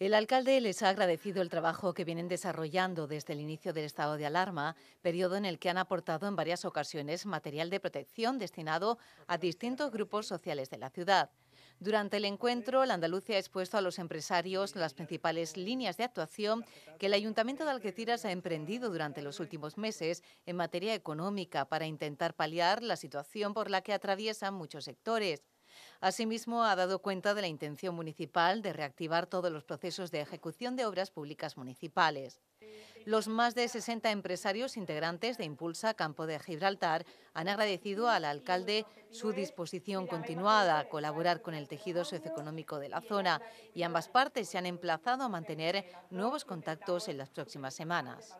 El alcalde les ha agradecido el trabajo que vienen desarrollando desde el inicio del estado de alarma, periodo en el que han aportado en varias ocasiones material de protección destinado a distintos grupos sociales de la ciudad. Durante el encuentro, la Andalucía ha expuesto a los empresarios las principales líneas de actuación que el Ayuntamiento de Algeciras ha emprendido durante los últimos meses en materia económica para intentar paliar la situación por la que atraviesan muchos sectores. Asimismo, ha dado cuenta de la intención municipal de reactivar todos los procesos de ejecución de obras públicas municipales. Los más de 60 empresarios integrantes de Impulsa Campo de Gibraltar han agradecido al alcalde su disposición continuada a colaborar con el tejido socioeconómico de la zona y ambas partes se han emplazado a mantener nuevos contactos en las próximas semanas.